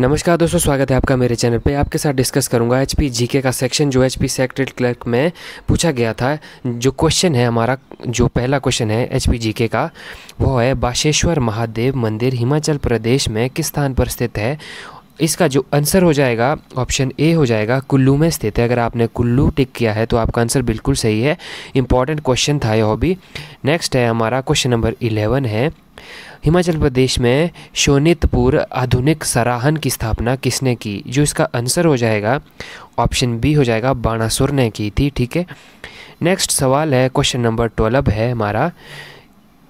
नमस्कार दोस्तों स्वागत है आपका मेरे चैनल पे आपके साथ डिस्कस करूंगा एच पी जी के का सेक्शन जो एच पी सेक्रेट क्लर्क में पूछा गया था जो क्वेश्चन है हमारा जो पहला क्वेश्चन है एच पी जी के का वो है बाशेश्वर महादेव मंदिर हिमाचल प्रदेश में किस स्थान पर स्थित है इसका जो आंसर हो जाएगा ऑप्शन ए हो जाएगा कुल्लू में स्थित है अगर आपने कुल्लू टिक किया है तो आपका आंसर बिल्कुल सही है इंपॉर्टेंट क्वेश्चन था यह भी नेक्स्ट है हमारा क्वेश्चन नंबर इलेवन है हिमाचल प्रदेश में शोनितपुर आधुनिक सराहन की स्थापना किसने की जो इसका आंसर हो जाएगा ऑप्शन बी हो जाएगा बाणासुर ने की थी ठीक है नेक्स्ट सवाल है क्वेश्चन नंबर ट्वेल्व है हमारा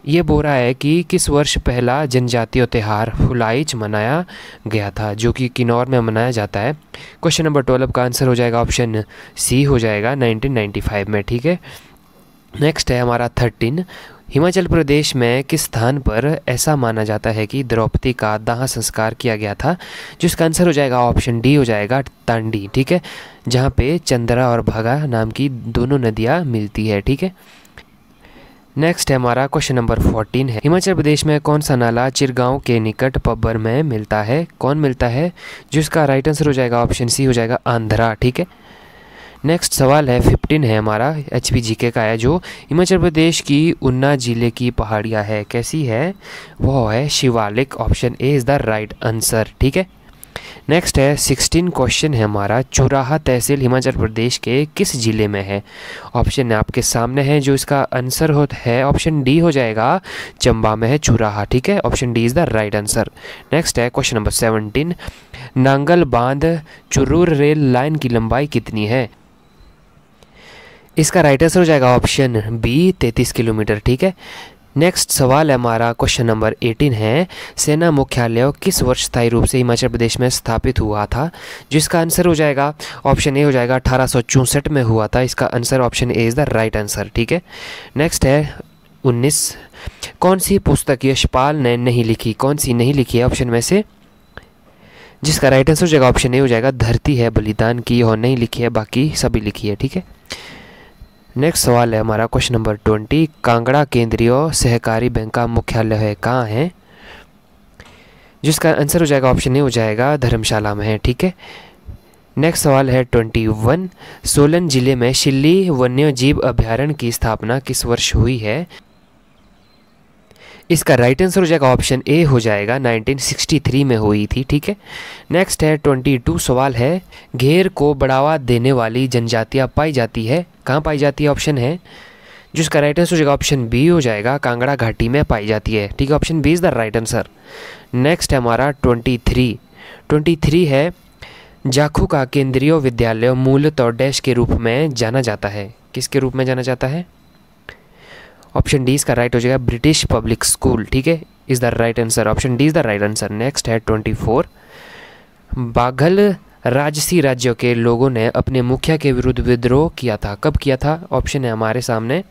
ये रहा है कि किस वर्ष पहला जनजातीय त्यौहार फुलाइच मनाया गया था जो कि किन्नौर में मनाया जाता है क्वेश्चन नंबर ट्वेल्व का आंसर हो जाएगा ऑप्शन सी हो जाएगा 1995 में ठीक है नेक्स्ट है हमारा थर्टीन हिमाचल प्रदेश में किस स्थान पर ऐसा माना जाता है कि द्रौपदी का दाह संस्कार किया गया था जिसका आंसर हो जाएगा ऑप्शन डी हो जाएगा तांडी ठीक है जहाँ पे चंद्रा और भागा नाम की दोनों नदियाँ मिलती है ठीक है नेक्स्ट है हमारा क्वेश्चन नंबर फोर्टीन है हिमाचल प्रदेश में कौन सा नाला चिरगांव के निकट पब्बर में मिलता है कौन मिलता है जिसका राइट आंसर हो जाएगा ऑप्शन सी हो जाएगा आंध्रा ठीक है नेक्स्ट सवाल है फिफ्टीन है हमारा एच पी जी के का है जो हिमाचल प्रदेश की उन्ना जिले की पहाड़ियाँ है कैसी है वह है Shivalik option A is the right answer ठीक है नेक्स्ट है सिक्सटीन क्वेश्चन है हमारा चुराहा तहसील हिमाचल प्रदेश के किस ज़िले में है ऑप्शन आपके सामने है जो इसका आंसर हो है ऑप्शन डी हो जाएगा चंबा में है चुराहा ठीक है option D is the right answer next है क्वेश्चन नंबर सेवनटीन नांगल बांध चुरूर रेल लाइन की लंबाई कितनी है इसका राइट आंसर हो जाएगा ऑप्शन बी तैंतीस किलोमीटर ठीक है नेक्स्ट सवाल है हमारा क्वेश्चन नंबर 18 है सेना मुख्यालय किस वर्ष स्थायी रूप से हिमाचल प्रदेश में स्थापित हुआ था जिसका आंसर हो जाएगा ऑप्शन ए हो जाएगा अठारह में हुआ था इसका answer option A is the right answer ठीक है नेक्स्ट है 19 कौन सी पुस्तक यशपाल ने नहीं लिखी कौन सी नहीं लिखी है ऑप्शन में से जिसका राइट आंसर हो जाएगा ऑप्शन ए हो जाएगा धरती है बलिदान की और नहीं लिखी है बाकी सभी लिखी है ठीक है नेक्स्ट सवाल है हमारा क्वेश्चन नंबर ट्वेंटी कांगड़ा केंद्रीय सहकारी बैंक का मुख्यालय है कहाँ है जिसका आंसर हो जाएगा ऑप्शन ए हो जाएगा धर्मशाला में है ठीक है नेक्स्ट सवाल है ट्वेंटी वन सोलन जिले में शिल्ली वन्य जीव अभ्यारण्य की स्थापना किस वर्ष हुई है इसका राइट आंसर हो जाएगा ऑप्शन ए हो जाएगा 1963 में हुई थी ठीक है नेक्स्ट है 22 सवाल है घेर को बढ़ावा देने वाली जनजातियाँ पाई जाती है कहाँ पाई जाती है ऑप्शन है जिसका राइट आंसर हो जाएगा ऑप्शन बी हो जाएगा कांगड़ा घाटी में पाई जाती है ठीक है option B is the right answer next है हमारा ट्वेंटी थ्री ट्वेंटी थ्री है जाखू का केंद्रीय विद्यालय मूलतः तो डैश के रूप में जाना जाता है किसके रूप में जाना जाता है ऑप्शन डी इसका राइट हो जाएगा ब्रिटिश पब्लिक स्कूल ठीक है is the right answer option D is the right answer next है ट्वेंटी फोर बाघल राजसी राज्यों के लोगों ने अपने मुखिया के विरुद्ध विद्रोह किया था कब किया था ऑप्शन है हमारे सामने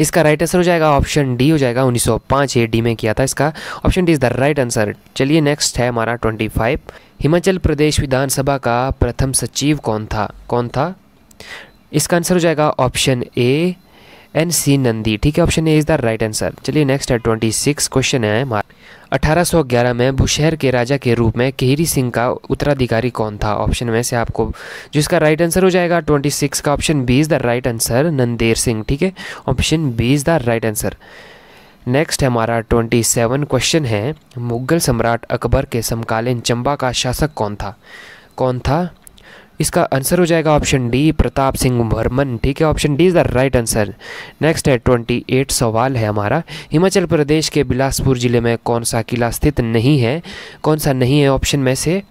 इसका राइट आंसर हो जाएगा ऑप्शन डी हो जाएगा 1905 ए डी में किया था इसका option D is the right answer चलिए नेक्स्ट है हमारा 25 हिमाचल प्रदेश विधानसभा का प्रथम सचिव कौन था कौन था इसका आंसर हो जाएगा option A N C Nandi ठीक है option A is the right answer चलिए नेक्स्ट है ट्वेंटी सिक्स क्वेश्चन है सौ ग्यारह में बुशहर के राजा के रूप में केहरी सिंह का उत्तराधिकारी कौन था ऑप्शन में से आपको जिसका राइट आंसर हो जाएगा 26 का option B is the right answer Nander Singh ठीक है option B is the right answer next है हमारा 27 क्वेश्चन है मुगल सम्राट अकबर के समकालीन चंबा का शासक कौन था कौन था इसका आंसर हो जाएगा ऑप्शन डी प्रताप सिंह वर्मन ठीक है option D is the right answer next है ट्वेंटी एट सवाल है हमारा हिमाचल प्रदेश के बिलासपुर ज़िले में कौन सा किला स्थित नहीं है कौन सा नहीं है ऑप्शन में से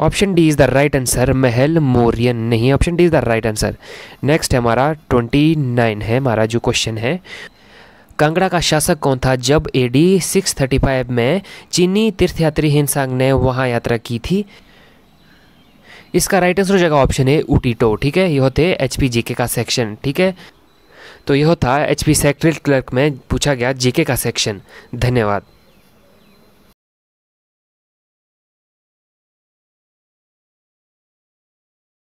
option D is the right answer Mahal Morian नहीं option D is the right answer next है हमारा ट्वेंटी नाइन है हमारा जो क्वेश्चन है कांगड़ा का शासक कौन था जब ए डी में चीनी तीर्थयात्री हिंसांग ने वहाँ यात्रा की थी इसका राइट आंसर हो जाएगा ऑप्शन ए उटीटो ठीक है यह होते एच पी जीके का सेक्शन ठीक है तो यह था एच पी सेक्रेट क्लर्क में पूछा गया जीके का सेक्शन धन्यवाद